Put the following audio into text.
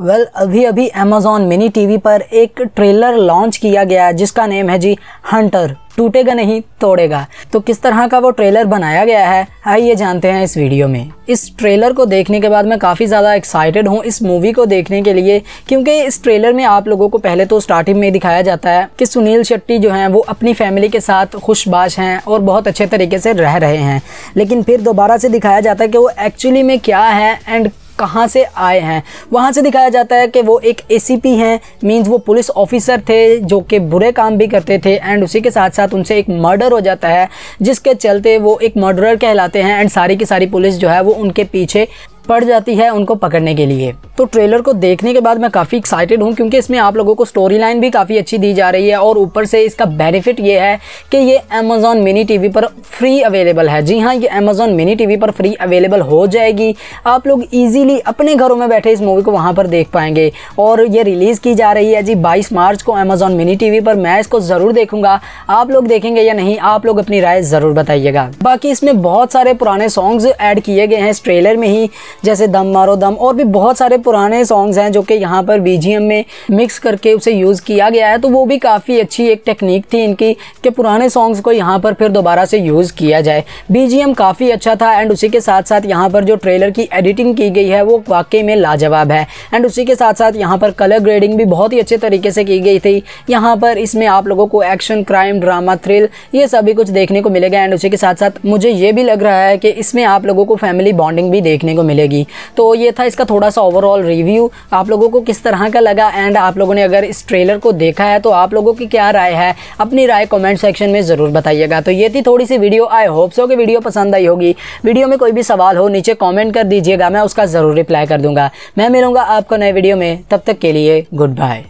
well well, अभी अभी Amazon mini TV पर एक ट्रेलर लॉन्च किया गया जिसका नेम है जी हंटर टूटेगा नहीं तोड़ेगा तो किस तरह का वो ट्रेलर बनाया गया है आइए जानते हैं इस वीडियो में इस ट्रेलर को देखने के बाद मैं काफ़ी ज़्यादा एक्साइटेड हूँ इस मूवी को देखने के लिए क्योंकि इस ट्रेलर में आप लोगों को पहले तो स्टार्टिंग में दिखाया जाता है कि सुनील शेट्टी जो हैं वो अपनी फैमिली के साथ खुशबाश हैं और बहुत अच्छे तरीके से रह रहे हैं लेकिन फिर दोबारा से दिखाया जाता है कि वो एक्चुअली में क्या है एंड कहाँ से आए हैं वहाँ से दिखाया जाता है कि वो एक ए हैं मीन्स वो पुलिस ऑफिसर थे जो कि बुरे काम भी करते थे एंड उसी के साथ साथ उनसे एक मर्डर हो जाता है जिसके चलते वो एक मर्डरर कहलाते हैं एंड सारी की सारी पुलिस जो है वो उनके पीछे पड़ जाती है उनको पकड़ने के लिए तो ट्रेलर को देखने के बाद मैं काफ़ी एक्साइटेड हूँ क्योंकि इसमें आप लोगों को स्टोरी लाइन भी काफ़ी अच्छी दी जा रही है और ऊपर से इसका बेनिफिट ये है कि ये अमेजोन मिनी टीवी पर फ्री अवेलेबल है जी हाँ ये अमेजोन मिनी टीवी पर फ्री अवेलेबल हो जाएगी आप लोग ईजिली अपने घरों में बैठे इस मूवी को वहाँ पर देख पाएंगे और ये रिलीज़ की जा रही है जी बाईस मार्च को अमेजोन मिनी टीवी पर मैं इसको ज़रूर देखूंगा आप लोग देखेंगे या नहीं आप लोग अपनी राय ज़रूर बताइएगा बाकी इसमें बहुत सारे पुराने सॉन्ग्स एड किए गए हैं इस ट्रेलर में ही जैसे दम मारो दम और भी बहुत सारे पुराने सॉन्ग्स हैं जो कि यहाँ पर बीजीएम में मिक्स करके उसे यूज़ किया गया है तो वो भी काफ़ी अच्छी एक टेक्निक थी इनकी कि पुराने सॉन्ग्स को यहाँ पर फिर दोबारा से यूज़ किया जाए बीजीएम काफ़ी अच्छा था एंड उसी के साथ साथ यहाँ पर जो ट्रेलर की एडिटिंग की गई है वो वाकई में लाजवाब है एंड उसी के साथ साथ यहाँ पर कलर ग्रेडिंग भी बहुत ही अच्छे तरीके से की गई थी यहाँ पर इसमें आप लोगों को एक्शन क्राइम ड्रामा थ्रिल ये सभी कुछ देखने को मिलेगा एंड उसी के साथ साथ मुझे ये भी लग रहा है कि इसमें आप लोगों को फैमिली बॉन्डिंग भी देखने को मिलेगी होगी तो ये था इसका थोड़ा सा ओवरऑल रिव्यू आप लोगों को किस तरह का लगा एंड आप लोगों ने अगर इस ट्रेलर को देखा है तो आप लोगों की क्या राय है अपनी राय कमेंट सेक्शन में ज़रूर बताइएगा तो ये थी थोड़ी सी वीडियो आई होप सो कि वीडियो पसंद आई होगी वीडियो में कोई भी सवाल हो नीचे कॉमेंट कर दीजिएगा मैं उसका ज़रूर रिप्लाई कर दूंगा मैं मिलूंगा आपको नए वीडियो में तब तक के लिए गुड बाय